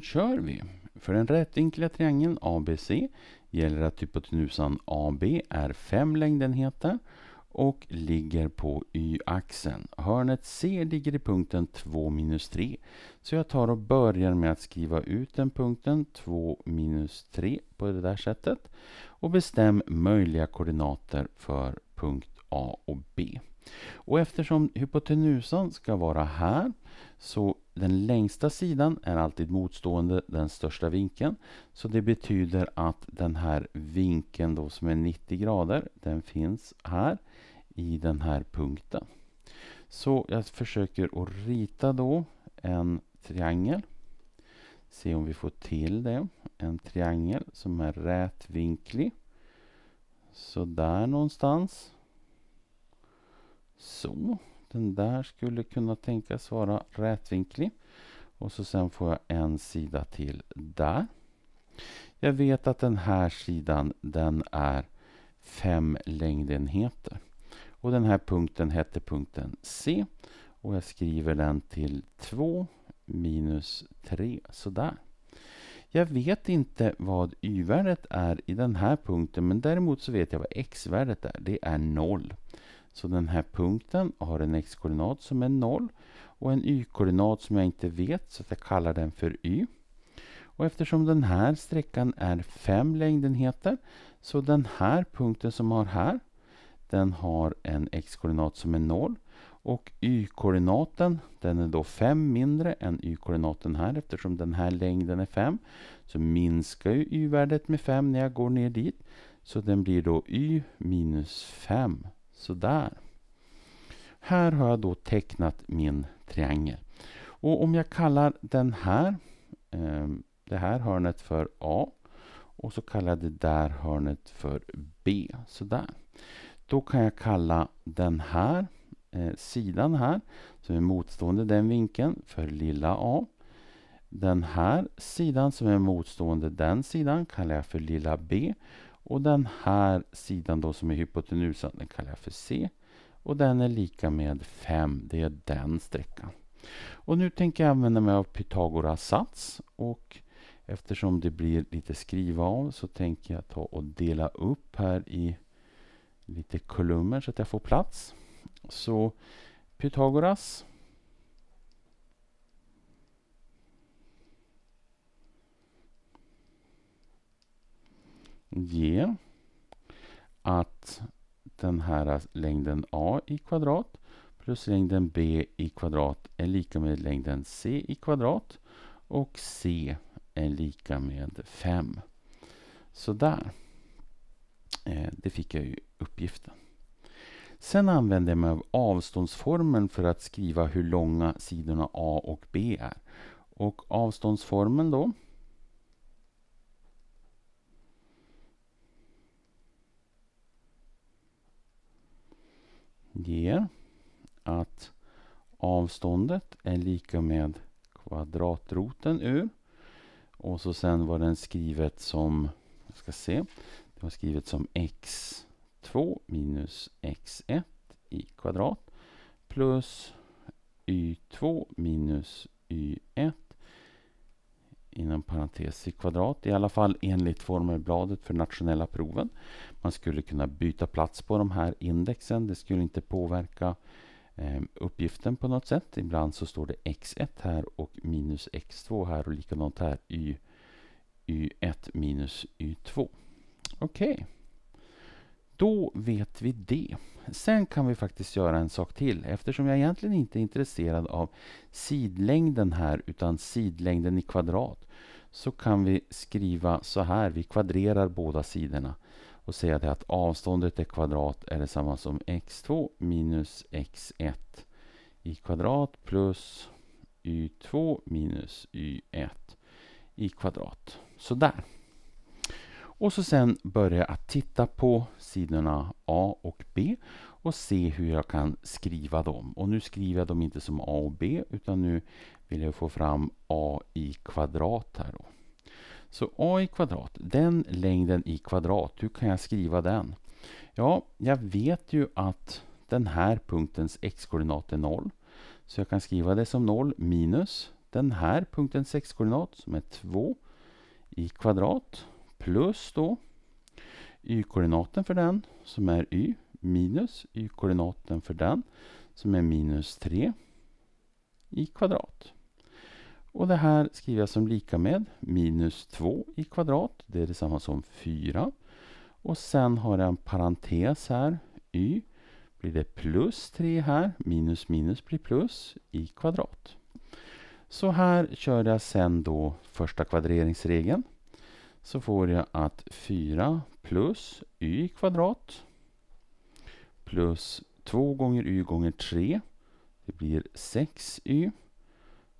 kör vi! För den rätvinkliga triangeln ABC gäller att hypotenusan AB är fem längdenheter och ligger på y-axeln. Hörnet C ligger i punkten 2 minus 3. Så jag tar och börjar med att skriva ut den punkten 2 minus 3 på det där sättet och bestäm möjliga koordinater för punkt A och B. Och eftersom hypotenusan ska vara här så den längsta sidan är alltid motstående den största vinkeln. Så det betyder att den här vinkeln då som är 90 grader, den finns här i den här punkten. Så jag försöker att rita då en triangel. Se om vi får till det. En triangel som är rätvinklig. Så där någonstans. Så. Den där skulle kunna tänkas vara rätvinklig. Och så sen får jag en sida till där. Jag vet att den här sidan den är fem längdenheter. Och den här punkten hette punkten C. Och jag skriver den till 2 minus 3, sådär. Jag vet inte vad y-värdet är i den här punkten, men däremot så vet jag vad x-värdet är. Det är 0. Så den här punkten har en x-koordinat som är 0 och en y-koordinat som jag inte vet så jag kallar den för y. Och eftersom den här sträckan är 5 längdenheter så den här punkten som har här den har en x-koordinat som är 0 och y-koordinaten den är då 5 mindre än y-koordinaten här eftersom den här längden är 5 så minskar ju y-värdet med 5 när jag går ner dit så den blir då y minus 5 Sådär. Här har jag då tecknat min triangel. Och om jag kallar den här, ehm, det här hörnet för A och så kallar jag det där hörnet för B. Sådär. Då kan jag kalla den här eh, sidan här, som är motstående den vinkeln, för lilla a. Den här sidan som är motstående den sidan kallar jag för lilla b. Och den här sidan då som är hypotenusan, den kallar jag för C. Och den är lika med 5, det är den sträckan. Och nu tänker jag använda mig av Pythagoras sats. Och eftersom det blir lite skriva av så tänker jag ta och dela upp här i lite kolumner så att jag får plats. Så Pythagoras ge att den här längden a i kvadrat plus längden b i kvadrat är lika med längden c i kvadrat och c är lika med 5. Sådär. Eh, det fick jag ju uppgiften. Sen använder jag mig av avståndsformeln för att skriva hur långa sidorna a och b är. Och avståndsformeln då ger att avståndet är lika med kvadratroten ur. Och så sen var den skrivet som, jag ska se, det var skrivet som x2 minus x1 i kvadrat plus y2 minus y1 inom parentes i kvadrat, i alla fall enligt formelbladet för nationella proven. Man skulle kunna byta plats på de här indexen. Det skulle inte påverka eh, uppgiften på något sätt. Ibland så står det x1 här och minus x2 här och likadant här y, y1 minus y2. Okej. Okay. Då vet vi det. Sen kan vi faktiskt göra en sak till. Eftersom jag egentligen inte är intresserad av sidlängden här utan sidlängden i kvadrat så kan vi skriva så här. Vi kvadrerar båda sidorna och säga att avståndet i kvadrat är detsamma som x2 minus x1 i kvadrat plus y2 minus y1 i kvadrat. Sådär. Och så sen börja att titta på sidorna A och B och se hur jag kan skriva dem. Och nu skriver jag dem inte som A och B utan nu vill jag få fram A i kvadrat här då. Så A i kvadrat, den längden i kvadrat, hur kan jag skriva den? Ja, jag vet ju att den här punktens x-koordinat är 0. Så jag kan skriva det som 0 minus den här punktens x-koordinat som är 2 i kvadrat plus då y-koordinaten för den som är y minus y-koordinaten för den som är minus 3 i kvadrat. Och det här skriver jag som lika med minus 2 i kvadrat. Det är detsamma som 4. Och sen har jag en parentes här, y. Blir det plus 3 här, minus minus blir plus i kvadrat. Så här körde jag sen då första kvadreringsregeln så får jag att 4 plus y kvadrat plus 2 gånger y gånger 3. Det blir 6y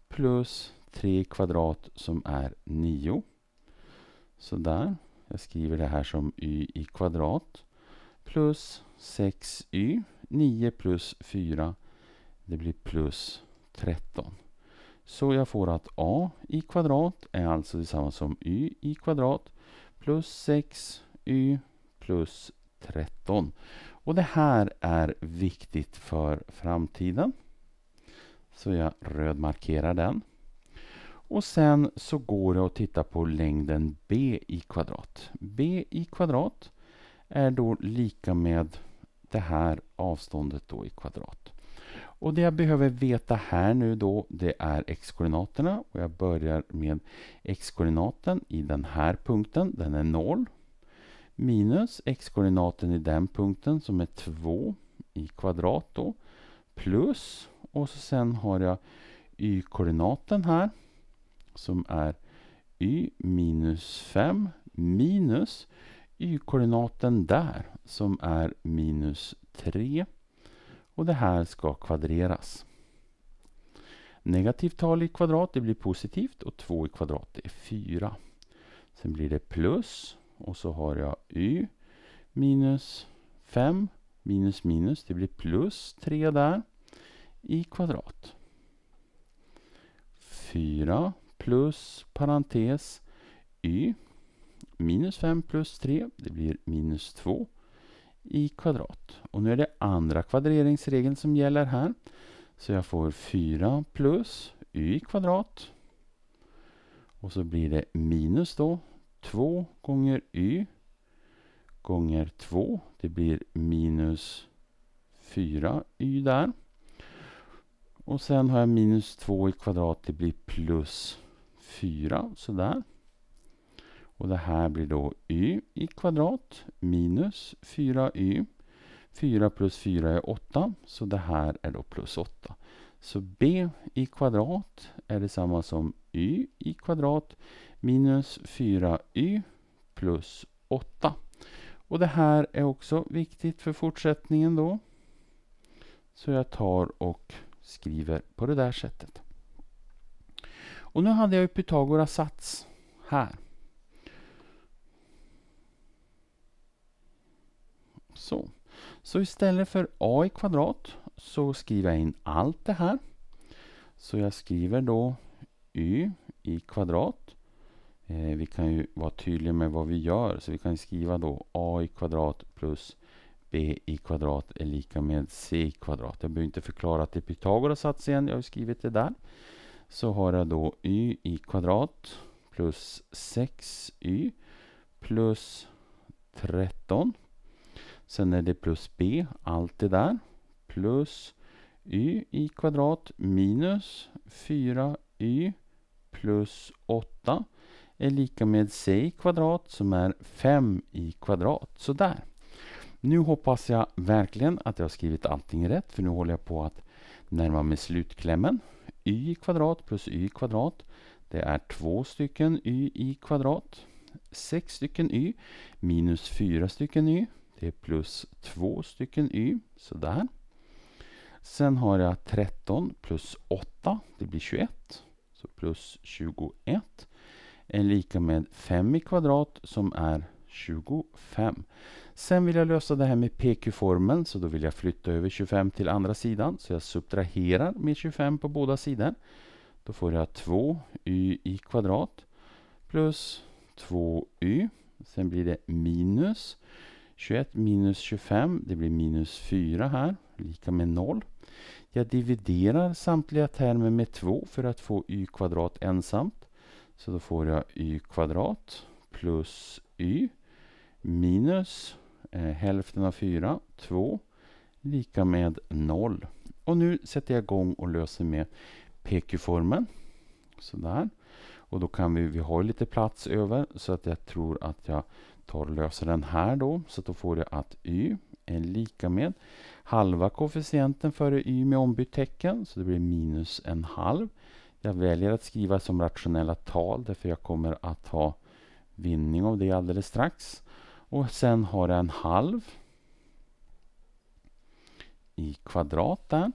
plus 3 kvadrat som är 9. Sådär, Jag skriver det här som y i kvadrat plus 6y. 9 plus 4, det blir plus 13. Så jag får att a i kvadrat är alltså detsamma som y i kvadrat plus 6y plus 13. Och det här är viktigt för framtiden. Så jag rödmarkerar den. Och sen så går det att titta på längden b i kvadrat. b i kvadrat är då lika med det här avståndet då i kvadrat. Och det jag behöver veta här nu då, det är x-koordinaterna. Och jag börjar med x-koordinaten i den här punkten, den är 0. Minus x-koordinaten i den punkten som är 2 i kvadrat då. Plus, och så sen har jag y-koordinaten här som är y minus 5 minus y-koordinaten där som är minus 3 och det här ska kvadreras. Negativt tal i kvadrat det blir positivt och 2 i kvadrat är 4. Sen blir det plus och så har jag y minus 5 minus minus. Det blir plus 3 där i kvadrat. 4 plus parentes y minus 5 plus 3. Det blir minus 2 i kvadrat. Och nu är det andra kvadreringsregeln som gäller här. Så jag får 4 plus y i kvadrat. Och så blir det minus då 2 gånger y gånger 2. Det blir minus 4y där. Och sen har jag minus 2 i kvadrat, det blir plus 4, sådär. Och det här blir då y i kvadrat minus 4y. 4 plus 4 är 8, så det här är då plus 8. Så b i kvadrat är detsamma som y i kvadrat minus 4y plus 8. Och det här är också viktigt för fortsättningen då. Så jag tar och skriver på det där sättet. Och nu hade jag Pythagoras sats här. Så. så istället för a i kvadrat så skriver jag in allt det här. Så jag skriver då y i kvadrat. Eh, vi kan ju vara tydliga med vad vi gör. Så vi kan skriva då a i kvadrat plus b i kvadrat är lika med c i kvadrat. Jag behöver inte förklara att det är Pythagoras sats igen. Jag har skrivit det där. Så har jag då y i kvadrat plus 6y plus 13 Sen är det plus b, allt det där, plus y i kvadrat minus 4y plus 8 är lika med c i kvadrat som är 5 i kvadrat. Sådär. Nu hoppas jag verkligen att jag har skrivit allting rätt för nu håller jag på att närma mig slutklämmen. y i kvadrat plus y i kvadrat. Det är två stycken y i kvadrat. sex stycken y minus fyra stycken y det är plus 2 stycken y, sådär. Sen har jag 13 plus 8, det blir 21. Så plus 21 är lika med 5 i kvadrat som är 25. Sen vill jag lösa det här med PQ-formen, så då vill jag flytta över 25 till andra sidan. Så jag subtraherar med 25 på båda sidor. Då får jag 2y i kvadrat plus 2y. Sen blir det minus 21 minus 25, det blir minus 4 här, lika med 0. Jag dividerar samtliga termer med 2 för att få y kvadrat ensamt. Så då får jag y kvadrat plus y minus eh, hälften av 4, 2, lika med 0. Och nu sätter jag igång och löser med pq formen Sådär. Och då kan vi, vi har lite plats över så att jag tror att jag Torrlöser den här då, så då får du att y är lika med halva koefficienten före y med ombytt tecken, så det blir minus en halv. Jag väljer att skriva som rationella tal, därför jag kommer att ha vinning av det alldeles strax. Och sen har jag en halv i kvadrat där.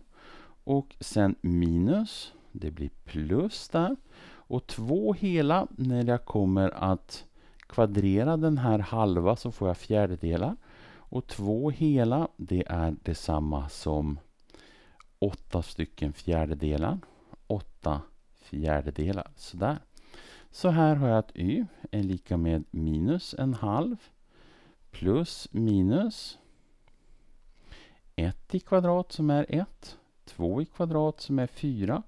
Och sen minus, det blir plus där. Och två hela när jag kommer att Kvadrera den här halva så får jag fjärdedelar. Och två hela, det är detsamma som åtta stycken fjärdedelar. Åtta fjärdedelar, sådär. Så här har jag att y är lika med minus en halv plus minus 1 i kvadrat som är 1, 2 i kvadrat som är 4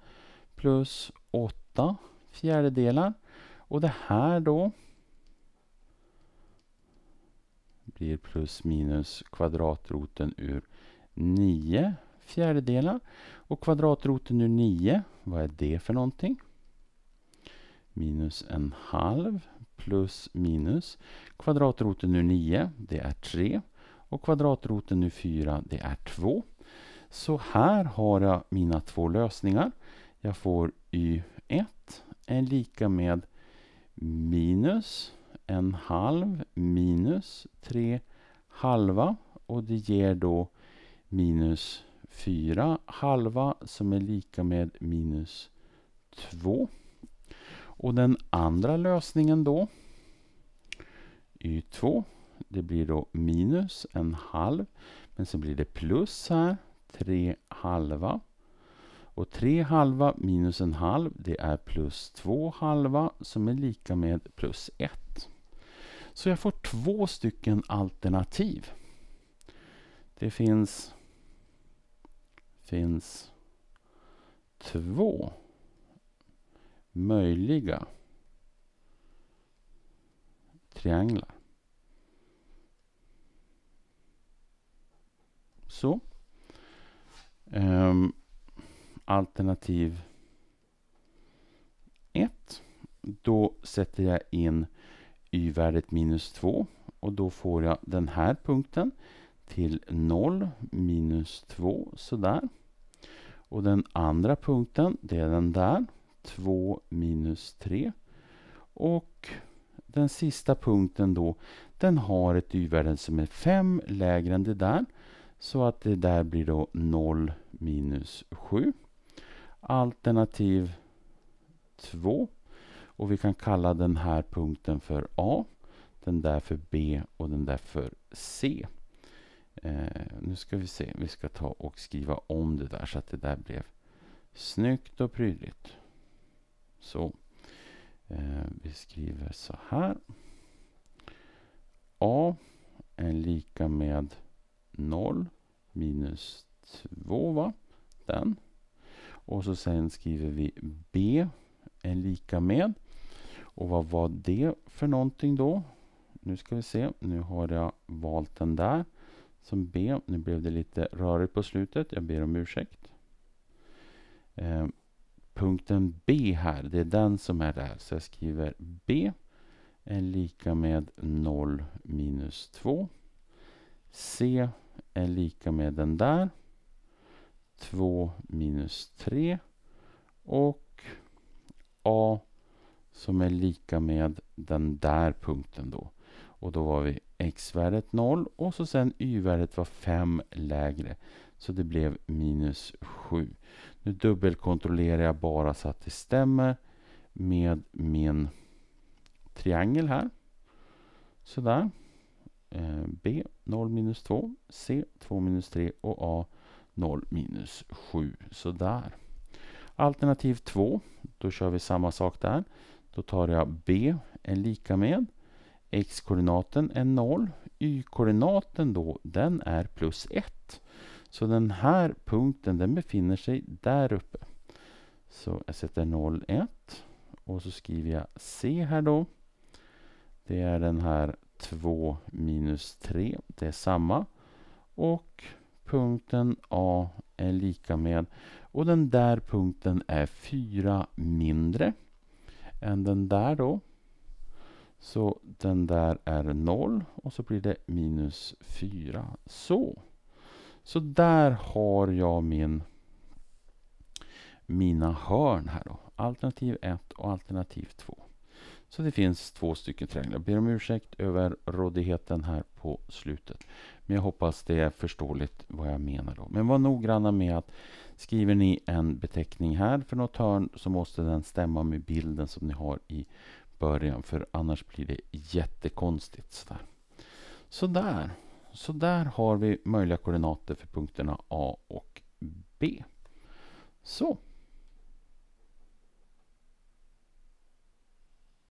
plus 8 fjärdedelar. Och det här då blir plus minus kvadratroten ur 9 fjärdedelar. Och kvadratroten ur 9, vad är det för någonting? Minus en halv plus minus. Kvadratroten ur 9, det är 3. Och kvadratroten ur 4, det är 2. Så här har jag mina två lösningar. Jag får y1 är lika med minus en halv minus tre halva och det ger då minus fyra halva som är lika med minus två. Och den andra lösningen då, y2, det blir då minus en halv, men så blir det plus här, tre halva. Och 3 halva minus en halv, det är plus 2 halva som är lika med plus 1. Så jag får två stycken alternativ. Det finns, finns två möjliga trianglar. Så. Um, alternativ 1. Då sätter jag in y-värdet minus 2 och då får jag den här punkten till 0 minus 2 sådär. Och den andra punkten det är den där 2 minus 3 och den sista punkten då den har ett y-värde som är 5 lägre än det där så att det där blir då 0 minus 7 alternativ 2 och vi kan kalla den här punkten för A, den där för B och den där för C. Eh, nu ska vi se, vi ska ta och skriva om det där så att det där blev snyggt och prydligt. Så. Eh, vi skriver så här. A är lika med 0 minus 2, va? Den. Och så sen skriver vi B är lika med och vad var det för någonting då? Nu ska vi se. Nu har jag valt den där som B. Nu blev det lite rörigt på slutet. Jag ber om ursäkt. Eh, punkten B här, det är den som är där. Så jag skriver B är lika med 0 minus 2. C är lika med den där. 2 minus 3. Och A som är lika med den där punkten då. Och då var vi x-värdet 0 och så sen y-värdet var 5 lägre. Så det blev minus 7. Nu dubbelkontrollerar jag bara så att det stämmer med min triangel här. Sådär. Eh, B 0 minus 2, C 2 minus 3 och A 0 minus 7. Sådär. Alternativ 2, då kör vi samma sak där. Då tar jag B är lika med X-koordinaten är 0. Y-koordinaten då, den är plus 1. Så den här punkten, den befinner sig där uppe. Så jag sätter 0, 1. Och så skriver jag C här då. Det är den här 2 minus 3. Det är samma. Och punkten A är lika med. Och den där punkten är 4 mindre än den där då. Så den där är 0 och så blir det minus 4. Så. Så där har jag min, mina hörn här då. Alternativ 1 och alternativ 2. Så det finns två stycken trianglar. Jag ber om ursäkt över rådigheten här på slutet. Men jag hoppas det är förståeligt vad jag menar då. Men var noggranna med att skriver ni en beteckning här för något hörn så måste den stämma med bilden som ni har i början. För annars blir det jättekonstigt. Sådär. Sådär. Så där har vi möjliga koordinater för punkterna A och B. Så.